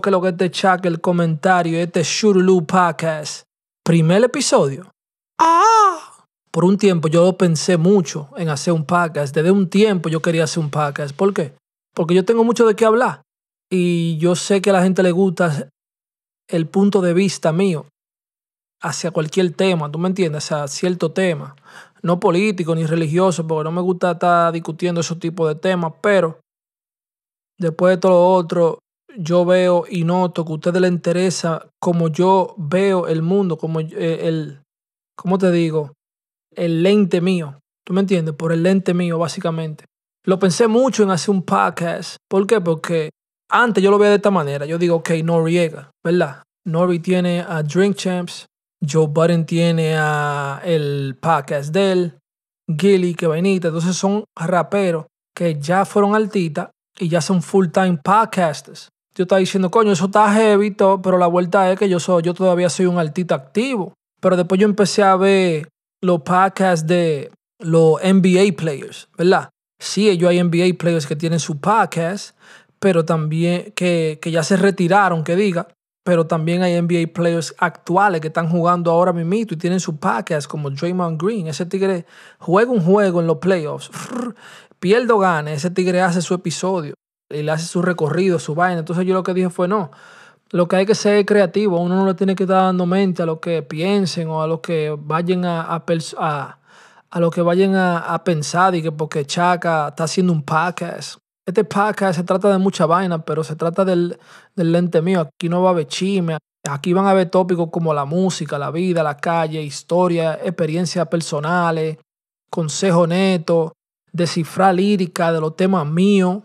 que lo este que de Chuck, el comentario, este Shurulu Podcast. Primer episodio. ¡Ah! Por un tiempo yo pensé mucho en hacer un podcast. Desde un tiempo yo quería hacer un podcast. ¿Por qué? Porque yo tengo mucho de qué hablar. Y yo sé que a la gente le gusta el punto de vista mío hacia cualquier tema, ¿tú me entiendes? Hacia cierto tema. No político ni religioso, porque no me gusta estar discutiendo ese tipo de temas, pero después de todo lo otro, yo veo y noto que a ustedes les interesa como yo veo el mundo, como eh, el, ¿cómo te digo? El lente mío. ¿Tú me entiendes? Por el lente mío, básicamente. Lo pensé mucho en hacer un podcast. ¿Por qué? Porque antes yo lo veía de esta manera. Yo digo, ok, Noriega, ¿verdad? Nori tiene a Drink Champs, Joe Budden tiene a el podcast de él, Gilly, que vainita. Entonces son raperos que ya fueron altitas y ya son full time podcasters yo estaba diciendo, coño, eso está heavy, pero la vuelta es que yo, soy, yo todavía soy un artista activo. Pero después yo empecé a ver los podcasts de los NBA players, ¿verdad? Sí, ellos hay NBA players que tienen su podcast, pero también que, ya se retiraron, que diga, pero también hay NBA players actuales que están jugando ahora mismo y tienen su podcast como Draymond Green. Ese tigre juega un juego en los playoffs, pierdo o ese tigre hace su episodio y le hace su recorrido, su vaina. Entonces yo lo que dije fue, no, lo que hay que ser creativo, uno no le tiene que estar dando mente a lo que piensen o a lo que vayan a, a, a, que vayan a, pensar y que porque Chaca está haciendo un podcast. Este podcast se trata de mucha vaina, pero se trata del, del lente mío. Aquí no va a haber chisme, aquí van a haber tópicos como la música, la vida, la calle, historia, experiencias personales, consejo neto, descifrar lírica de los temas míos,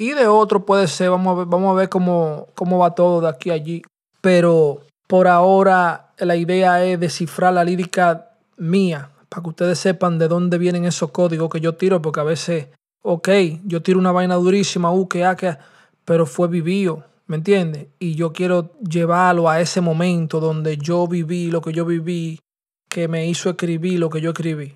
y de otro puede ser, vamos a ver, vamos a ver cómo, cómo va todo de aquí a allí. Pero por ahora la idea es descifrar la lírica mía, para que ustedes sepan de dónde vienen esos códigos que yo tiro, porque a veces, ok, yo tiro una vaina durísima, uh, que, ah, que, ah, pero fue vivido, ¿me entiendes? Y yo quiero llevarlo a ese momento donde yo viví lo que yo viví, que me hizo escribir lo que yo escribí.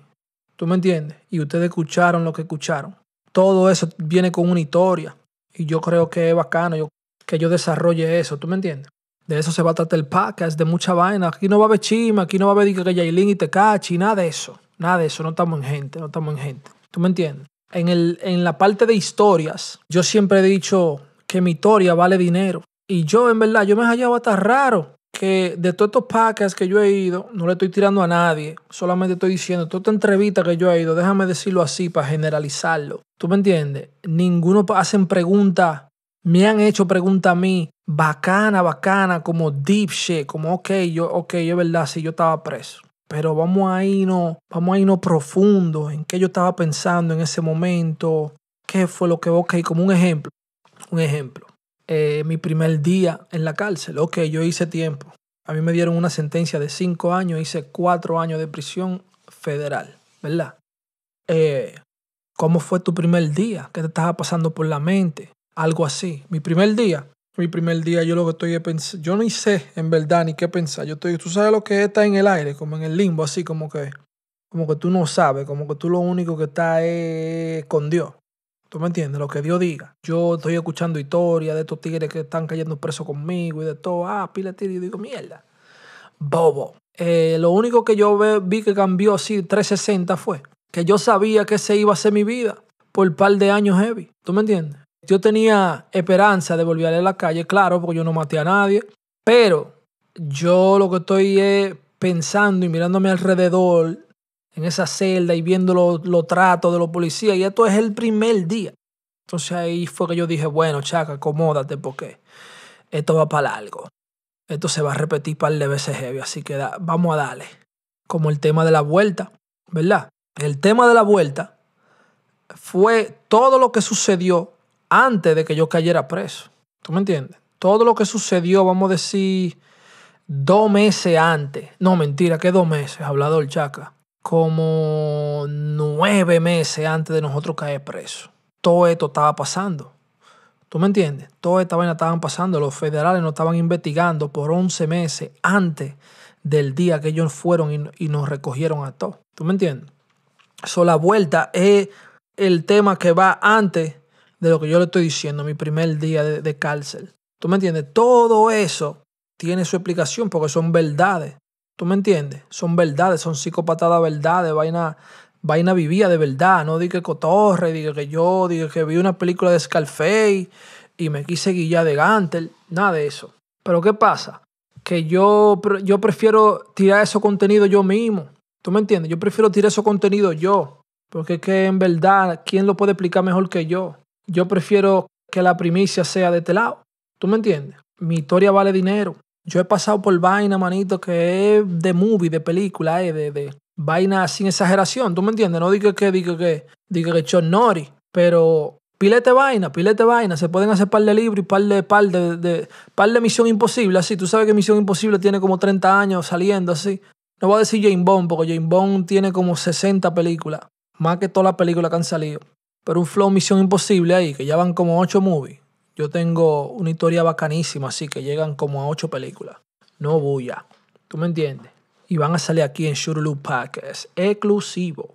¿Tú me entiendes? Y ustedes escucharon lo que escucharon todo eso viene con una historia. Y yo creo que es bacano que yo desarrolle eso, ¿tú me entiendes? De eso se va a tratar el podcast, de mucha vaina. Aquí no va a haber chima, aquí no va a haber que y Tecachi, nada de eso. Nada de eso, no estamos en gente, no estamos en gente. ¿Tú me entiendes? En, el, en la parte de historias, yo siempre he dicho que mi historia vale dinero. Y yo, en verdad, yo me he hallado hasta raro que de todos estos podcasts que yo he ido, no le estoy tirando a nadie, solamente estoy diciendo, todas esta entrevista que yo he ido, déjame decirlo así para generalizarlo. ¿Tú me entiendes? Ninguno hacen preguntas, me han hecho preguntas a mí, bacana, bacana, como deep shit, como, ok, yo, ok, es verdad, sí, yo estaba preso. Pero vamos a irnos, vamos a irnos profundo en qué yo estaba pensando en ese momento, qué fue lo que, ok, como un ejemplo, un ejemplo. Eh, mi primer día en la cárcel. Ok, yo hice tiempo. A mí me dieron una sentencia de cinco años, hice cuatro años de prisión federal, ¿verdad? Eh, ¿Cómo fue tu primer día? ¿Qué te estaba pasando por la mente? Algo así. Mi primer día, mi primer día, yo lo que estoy pensando, yo ni sé en verdad ni qué pensar. Yo estoy, tú sabes lo que está en el aire, como en el limbo, así como que, como que tú no sabes, como que tú lo único que estás es con Dios. ¿Tú me entiendes? Lo que Dios diga. Yo estoy escuchando historias de estos tigres que están cayendo presos conmigo y de todo. Ah, pila de Y digo, mierda. Bobo. Eh, lo único que yo vi que cambió así 360 fue que yo sabía que se iba a ser mi vida por un par de años heavy. ¿Tú me entiendes? Yo tenía esperanza de volver a la calle, claro, porque yo no maté a nadie. Pero yo lo que estoy es pensando y mirándome alrededor en esa celda y viendo los lo tratos de los policías. Y esto es el primer día. Entonces ahí fue que yo dije, bueno, chaca, acomódate porque esto va para algo Esto se va a repetir par de veces heavy, así que vamos a darle. Como el tema de la vuelta, ¿verdad? El tema de la vuelta fue todo lo que sucedió antes de que yo cayera preso. ¿Tú me entiendes? Todo lo que sucedió, vamos a decir, dos meses antes. No, mentira, que dos meses, hablador chaca como nueve meses antes de nosotros caer presos. Todo esto estaba pasando. ¿Tú me entiendes? Todo esta vaina estaban pasando. Los federales nos estaban investigando por 11 meses antes del día que ellos fueron y, nos recogieron a todos. ¿Tú me entiendes? So, la vuelta es el tema que va antes de lo que yo le estoy diciendo, mi primer día de cárcel. ¿Tú me entiendes? Todo eso tiene su explicación porque son verdades. ¿Tú me entiendes? Son verdades, son psicopatadas verdades, vaina, vaina vivía de verdad. No dije que cotorre, dije que yo, dije que vi una película de Scarface y me quise guillar de Gantel, nada de eso. Pero ¿qué pasa? Que yo, yo prefiero tirar ese contenido yo mismo. ¿Tú me entiendes? Yo prefiero tirar ese contenido yo. Porque es que en verdad, ¿quién lo puede explicar mejor que yo? Yo prefiero que la primicia sea de este lado. ¿Tú me entiendes? Mi historia vale dinero. Yo he pasado por vaina, manito, que es de movie, de película, eh, de, vaina sin exageración, ¿tú me entiendes? No digo que, digo que, digo que Chon Nori, pero pilete vaina, pilete vaina, se pueden hacer par de libros y par de, par de, de, par de Misión Imposible, así, tú sabes que Misión Imposible tiene como 30 años saliendo, así. No voy a decir Jane Bond, porque Jane Bond tiene como 60 películas, más que todas las películas que han salido. Pero un flow Misión Imposible ahí, que ya van como 8 movies. Yo tengo una historia bacanísima, así que llegan como a ocho películas. No bulla. ¿Tú me entiendes? Y van a salir aquí en Shurulu Es Exclusivo.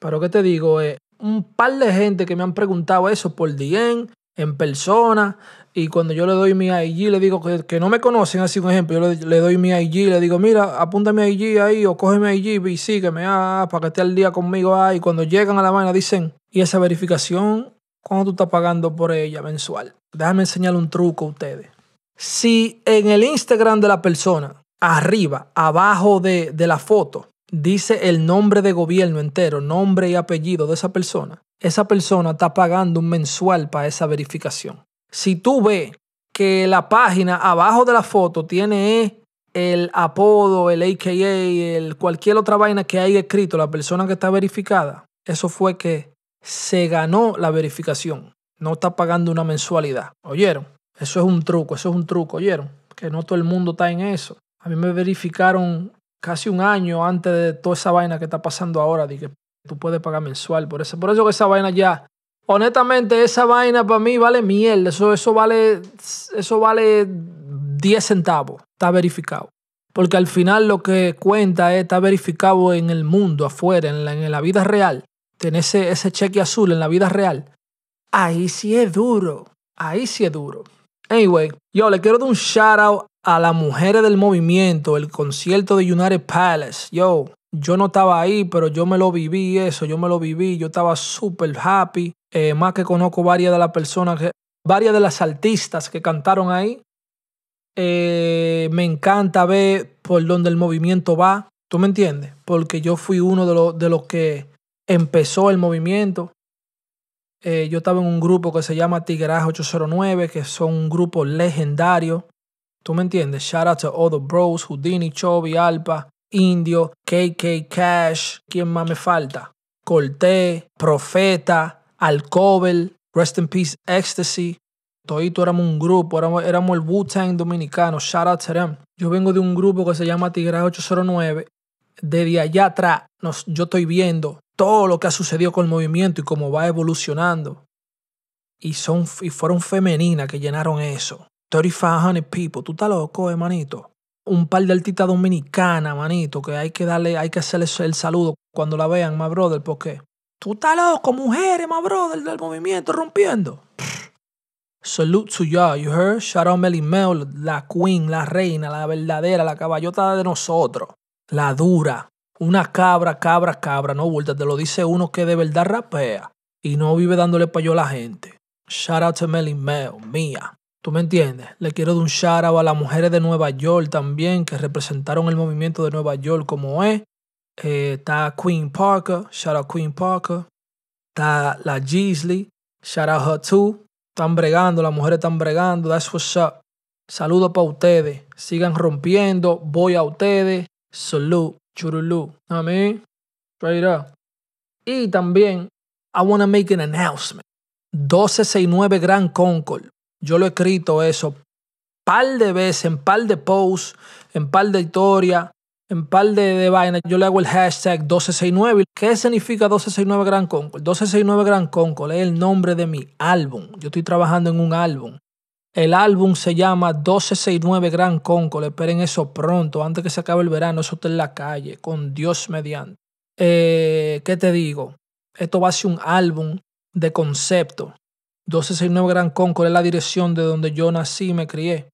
Pero ¿qué te digo? Eh, un par de gente que me han preguntado eso por DM, en persona. Y cuando yo le doy mi IG, le digo que, no me conocen, así un ejemplo, yo le, doy mi IG, le digo, mira, apunta mi IG ahí o coge mi IG y sígueme, ah, ah, para que esté al día conmigo ahí. Cuando llegan a la vaina dicen, ¿y esa verificación? ¿Cuánto tú estás pagando por ella mensual? Déjame enseñar un truco a ustedes. Si en el Instagram de la persona, arriba, abajo de, la foto, dice el nombre de gobierno entero, nombre y apellido de esa persona, esa persona está pagando un mensual para esa verificación. Si tú ves que la página abajo de la foto tiene el apodo, el AKA, el cualquier otra vaina que haya escrito la persona que está verificada, eso fue que se ganó la verificación. No está pagando una mensualidad. ¿Oyeron? Eso es un truco, eso es un truco, ¿oyeron? Que no todo el mundo está en eso. A mí me verificaron casi un año antes de toda esa vaina que está pasando ahora, de que tú puedes pagar mensual. Por eso, por eso que esa vaina ya, honestamente, esa vaina para mí vale miel. Eso, eso, vale, eso vale 10 centavos. Está verificado. Porque al final lo que cuenta es, está verificado en el mundo, afuera, en en la vida real. En ese, ese cheque azul en la vida real, ahí sí es duro. Ahí sí es duro. Anyway, yo le quiero dar un shout out a las mujeres del movimiento, el concierto de United Palace. Yo, yo no estaba ahí, pero yo me lo viví eso, yo me lo viví, yo estaba súper happy. Eh, más que conozco varias de las personas, varias de las artistas que cantaron ahí. Eh, me encanta ver por dónde el movimiento va. ¿Tú me entiendes? Porque yo fui uno de los de los que empezó el movimiento. Eh, yo estaba en un grupo que se llama Tigraje 809, que son un grupo legendario. ¿Tú me entiendes? Shout out to all the bros, Houdini, Chovy, Alpa, Indio, KK Cash, ¿quién más me falta? Colté, Profeta, Alcobel, Rest in Peace Ecstasy. Todito éramos un grupo, éramos, el Wu-Tang dominicano, shout out to them. Yo vengo de un grupo que se llama Tigraje 809. Desde allá atrás nos, yo estoy viendo todo lo que ha sucedido con el movimiento y cómo va evolucionando. Y, son, y fueron femeninas que llenaron eso. 3500 people, tú estás loco, hermanito. Eh, Un par de artistas dominicanas, manito, que hay que darle, hay que hacerle el saludo cuando la vean, my brother, porque tú estás loco, mujeres, my brother, del movimiento rompiendo. Salute to y'all, you heard? Shout out Melly Mel, la queen, la reina, la verdadera, la caballota de nosotros, la dura una cabra, cabra, cabra, no Vuelta, te lo dice uno que de verdad rapea y no vive dándole payo a la gente. Shout out to Melly Mel, mía. ¿Tú me entiendes? Le quiero dar un shout out a las mujeres de Nueva York también que representaron el movimiento de Nueva York como es. Eh, está Queen Parker, shout out Queen Parker. Está la Gisley, shout out her too. Están bregando, las mujeres están bregando, that's what's up. Saludos para ustedes, sigan rompiendo, voy a ustedes, salud. Churulú. A mí, straight Y también, I wanna make an announcement. 1269 Gran Concord. Yo lo he escrito eso pal de veces, en par de posts, en par de historia, en par de, de vainas. Yo le hago el hashtag 1269. ¿Qué significa 1269 Gran Concord? 1269 Gran Concord es el nombre de mi álbum. Yo estoy trabajando en un álbum. El álbum se llama 1269 Gran Conco. Esperen eso pronto, antes que se acabe el verano. Eso está en la calle, con Dios mediante. Eh, ¿Qué te digo? Esto va a ser un álbum de concepto. 1269 Gran Conco. es la dirección de donde yo nací y me crié.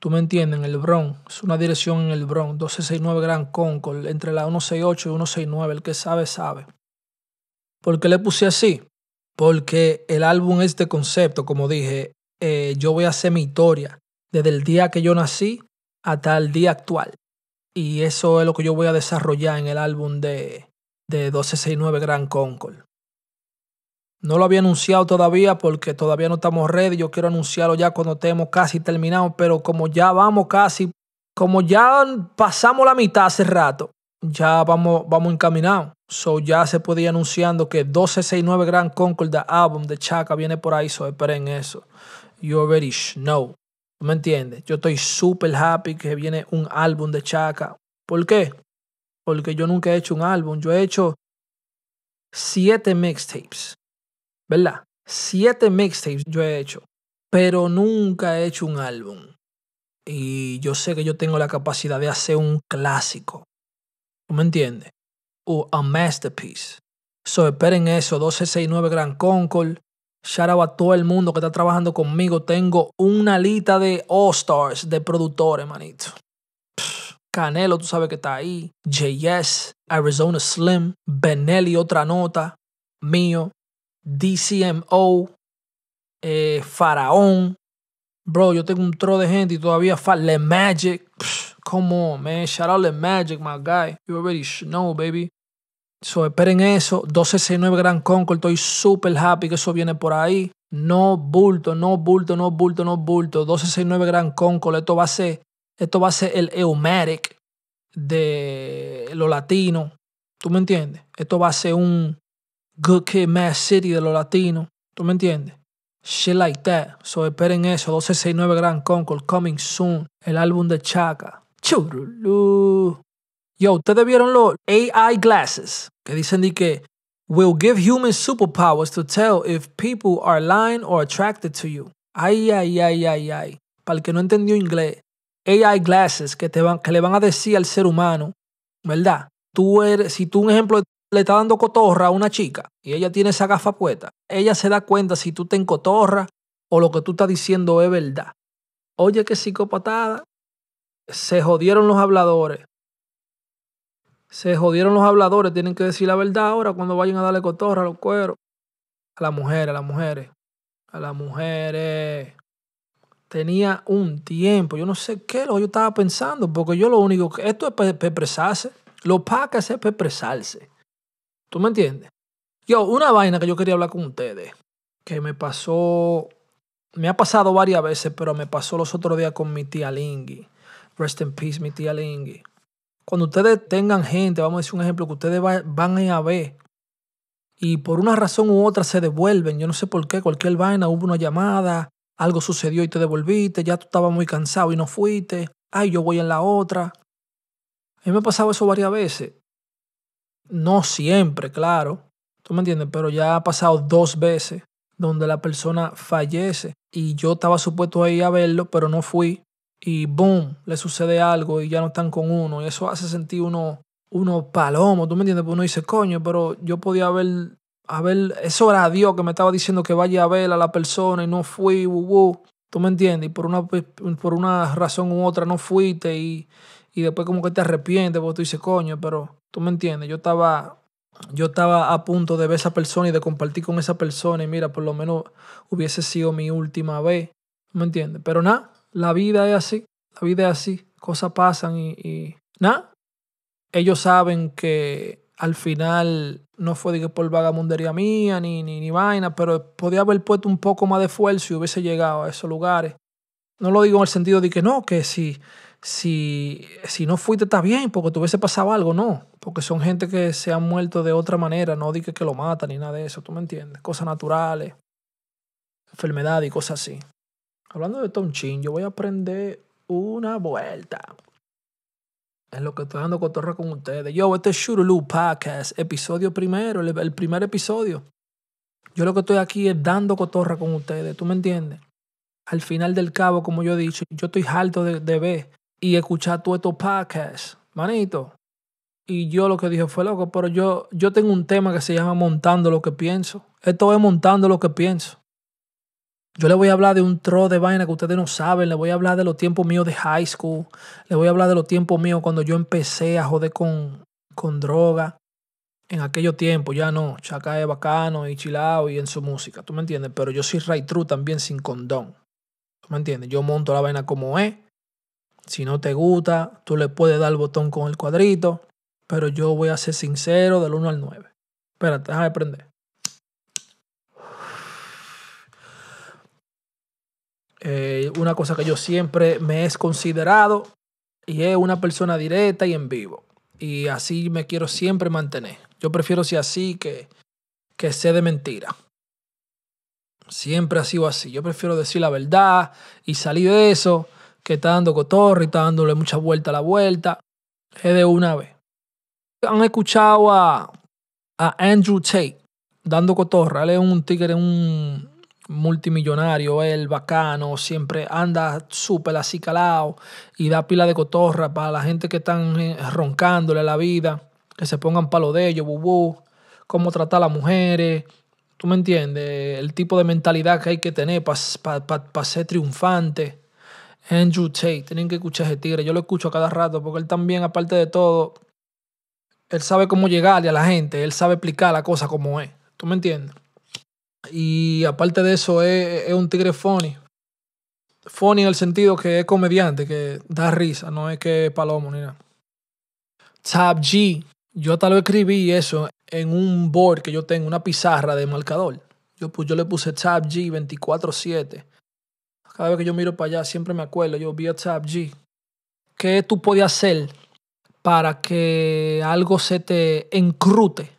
Tú me entiendes, en el Bronx. Es una dirección en el Bronx. 1269 Gran Concord, entre la 168 y 169. El que sabe, sabe. ¿Por qué le puse así? Porque el álbum es de concepto, como dije. Eh, yo voy a hacer mi historia desde el día que yo nací hasta el día actual. Y eso es lo que yo voy a desarrollar en el álbum de, de 1269 Grand Concord. No lo había anunciado todavía porque todavía no estamos ready. Yo quiero anunciarlo ya cuando estemos casi terminados, pero como ya vamos casi, como ya pasamos la mitad hace rato, ya vamos, vamos encaminados. So ya se puede ir anunciando que 1269 Grand Concord, the álbum de Chaka, viene por ahí. So esperen eso you already know. ¿Tú me entiendes? Yo estoy súper happy que viene un álbum de Chaka. ¿Por qué? Porque yo nunca he hecho un álbum. Yo he hecho siete mixtapes. ¿Verdad? Siete mixtapes yo he hecho. Pero nunca he hecho un álbum. Y yo sé que yo tengo la capacidad de hacer un clásico. ¿Tú me entiendes? O a masterpiece. So esperen eso. 1269 Gran Concord. Shout out a todo el mundo que está trabajando conmigo. Tengo una lista de All-Stars de productores, manito. Canelo, tú sabes que está ahí. JS, Arizona Slim, Benelli, otra nota. Mío. DCMO, eh, Faraón. Bro, yo tengo un tro de gente y todavía Le Magic. come on, man. Shout out Le Magic, my guy. You already know, baby. So, esperen eso. 1269 Grand Concord. Estoy super happy que eso viene por ahí. No bulto, no bulto, no bulto, no bulto. 1269 Grand Concord. Esto va a ser, esto va a ser el Eumatic de Lo Latino. ¿Tú me entiendes? Esto va a ser un Good Kid Mad City de lo Latino. ¿Tú me entiendes? Shit like that. So esperen eso. 1269 Grand Concord. Coming soon. El álbum de Chaka. Churulú. Yo, ustedes vieron los AI glasses que dicen de que will give human superpowers to tell if people are lying or attracted to you. Ay, ay, ay, ay, ay. Para el que no entendió inglés, AI glasses que, te van, que le van a decir al ser humano, ¿verdad? Tú eres, si tú, un ejemplo, le estás dando cotorra a una chica y ella tiene esa gafa puesta, ella se da cuenta si tú te encotorra o lo que tú estás diciendo es verdad. Oye, qué psicopatada. Se jodieron los habladores. Se jodieron los habladores, tienen que decir la verdad ahora cuando vayan a darle cotorra a los cueros. A las mujeres, a las mujeres. A las mujeres. Tenía un tiempo, yo no sé qué lo yo estaba pensando, porque yo lo único que. Esto es para expresarse. Lo pacas es para ¿Tú me entiendes? Yo, una vaina que yo quería hablar con ustedes, que me pasó. Me ha pasado varias veces, pero me pasó los otros días con mi tía Lingui. Rest in peace, mi tía Lingui. Cuando ustedes tengan gente, vamos a decir un ejemplo, que ustedes van a ver y por una razón u otra se devuelven, yo no sé por qué, cualquier vaina, hubo una llamada, algo sucedió y te devolviste, ya tú estabas muy cansado y no fuiste, ay, yo voy en la otra. A mí me ha pasado eso varias veces. No siempre, claro, tú me entiendes, pero ya ha pasado dos veces donde la persona fallece y yo estaba supuesto ahí a verlo, pero no fui y boom, le sucede algo y ya no están con uno. Y eso hace sentir uno, uno palomo, ¿tú me entiendes? pues uno dice, coño, pero yo podía haber, eso era Dios que me estaba diciendo que vaya a ver a la persona y no fui, wu, ¿Tú me entiendes? Y por una, pues, por una razón u otra no fuiste y, y después como que te arrepientes porque tú dices, coño, pero tú me entiendes, yo estaba, yo estaba a punto de ver a esa persona y de compartir con esa persona y mira, por lo menos hubiese sido mi última vez, ¿tú me entiendes? Pero nada, la vida es así, la vida es así, cosas pasan y, y nada. Ellos saben que al final no fue de por vagamundería mía ni, ni, ni, vaina, pero podía haber puesto un poco más de esfuerzo y hubiese llegado a esos lugares. No lo digo en el sentido de que no, que si, si, si no fuiste está bien porque te hubiese pasado algo, no, porque son gente que se han muerto de otra manera, no di que, lo matan ni nada de eso, tú me entiendes, cosas naturales, enfermedad y cosas así. Hablando de Tom Chin, yo voy a aprender una vuelta. Es lo que estoy dando cotorra con ustedes. Yo, este es Shurulu Podcast, episodio primero, el, primer episodio. Yo lo que estoy aquí es dando cotorra con ustedes, ¿tú me entiendes? Al final del cabo, como yo he dicho, yo estoy harto de, ver y escuchar todos estos podcasts, manito. Y yo lo que dije fue loco, pero yo, yo tengo un tema que se llama Montando lo que pienso. Esto es Montando lo que pienso. Yo le voy a hablar de un tro de vaina que ustedes no saben. Le voy a hablar de los tiempos míos de high school. Le voy a hablar de los tiempos míos cuando yo empecé a joder con, droga. En aquellos tiempos, ya no. Chaca es bacano y chilao y en su música. ¿Tú me entiendes? Pero yo soy Ray True también sin condón. ¿Tú me entiendes? Yo monto la vaina como es. Si no te gusta, tú le puedes dar el botón con el cuadrito. Pero yo voy a ser sincero del 1 al 9. Espérate, déjame aprender prender. Eh, una cosa que yo siempre me he considerado y es una persona directa y en vivo. Y así me quiero siempre mantener. Yo prefiero ser así que, que ser de mentira. Siempre ha sido así. Yo prefiero decir la verdad y salir de eso que está dando cotorra y está dándole mucha vuelta a la vuelta. Es de una vez. Han escuchado a, Andrew Tate dando cotorra. Él es un en un, multimillonario, él bacano, siempre anda súper calado y da pila de cotorra para la gente que están eh, roncándole la vida, que se pongan palo de ellos, bubú, cómo tratar a las mujeres. ¿Tú me entiendes? El tipo de mentalidad que hay que tener para ser triunfante. Andrew Tate, tienen que escuchar ese tigre. Yo lo escucho a cada rato porque él también, aparte de todo, él sabe cómo llegarle a la gente, él sabe explicar la cosa como es. ¿Tú me entiendes? Y aparte de eso, es, un tigre funny. Funny en el sentido que es comediante, que da risa, no es que es palomo ni nada. G. Yo tal vez escribí eso en un board que yo tengo, una pizarra de marcador. Yo, pues, yo le puse Tab G 24-7. Cada vez que yo miro para allá, siempre me acuerdo, yo vi a Tab G. ¿Qué tú podías hacer para que algo se te encrute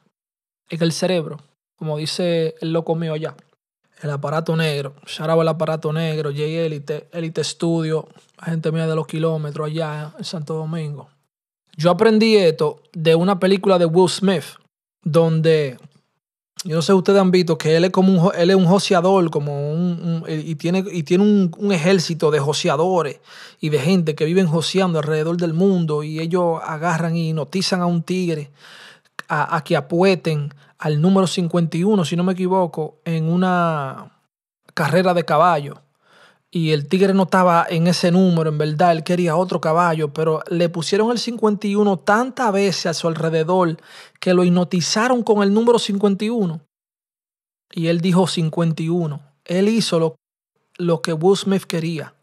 en el cerebro? como dice el loco mío allá, el aparato negro, Sharaba el aparato negro, J. Elite, Elite Studio, gente mía de los kilómetros allá en Santo Domingo. Yo aprendí esto de una película de Will Smith, donde yo no sé si ustedes han visto que él es como un, él es un joseador, como eh, y tiene, y tiene un, un, ejército de joseadores y de gente que viven joseando alrededor del mundo y ellos agarran y notizan a un tigre a, que apueten al número 51, si no me equivoco, en una carrera de caballo y el tigre no estaba en ese número, en verdad, él quería otro caballo, pero le pusieron el 51 tantas veces a su alrededor que lo hipnotizaron con el número 51. Y él dijo 51. Él hizo lo, lo que Will quería.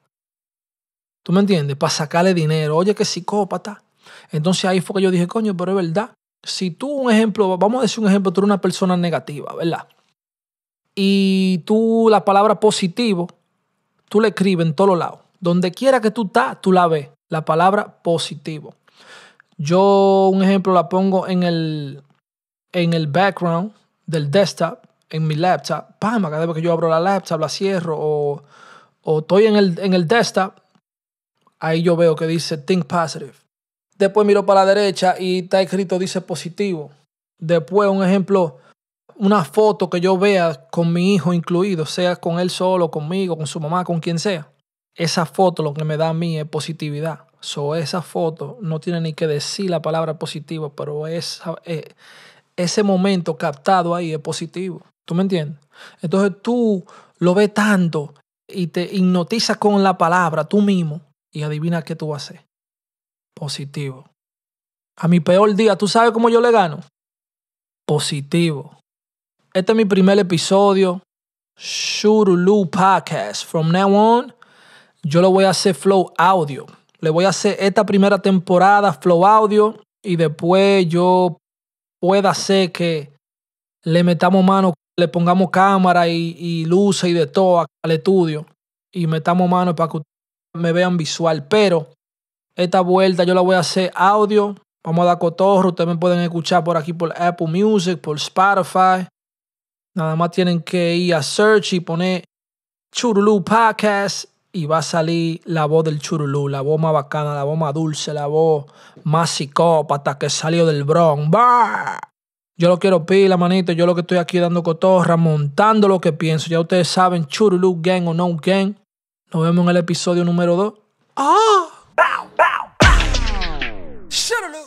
¿Tú me entiendes? Para sacarle dinero. Oye, qué psicópata. Entonces ahí fue que yo dije, coño, pero es verdad si tú, un ejemplo, vamos a decir un ejemplo, tú eres una persona negativa, ¿verdad? Y tú la palabra positivo, tú la escribes en todos lados. Donde quiera que tú estás, tú la ves. La palabra positivo. Yo un ejemplo la pongo en el, en el background del desktop, en mi laptop. Pam, cada vez que yo abro la laptop, la cierro o, o estoy en el, en el desktop, ahí yo veo que dice Think Positive. Después miro para la derecha y está escrito, dice positivo. Después, un ejemplo, una foto que yo vea con mi hijo incluido, sea con él solo, conmigo, con su mamá, con quien sea. Esa foto lo que me da a mí es positividad. So, esa foto no tiene ni que decir la palabra positiva, pero es eh, ese momento captado ahí es positivo. ¿Tú me entiendes? Entonces tú lo ves tanto y te hipnotizas con la palabra tú mismo y adivina qué tú vas a hacer. Positivo. A mi peor día, ¿tú sabes cómo yo le gano? Positivo. Este es mi primer episodio. Shurulu Podcast. From now on, yo lo voy a hacer flow audio. Le voy a hacer esta primera temporada flow audio y después yo pueda hacer que le metamos mano, le pongamos cámara y, y luces y de todo al estudio y metamos mano para que me vean visual. Pero esta vuelta yo la voy a hacer audio. Vamos a dar cotorro. Ustedes me pueden escuchar por aquí por Apple Music, por Spotify. Nada más tienen que ir a search y poner Churulú Podcast y va a salir la voz del Churulú, la voz más bacana, la voz más dulce, la voz más psicópata que salió del Bronx. Yo lo quiero pila, manito. Yo lo que estoy aquí dando cotorra, montando lo que pienso. Ya ustedes saben, Churulú Gang o No Gang. Nos vemos en el episodio número 2. ¡Ah! bow, bow, bow. Should've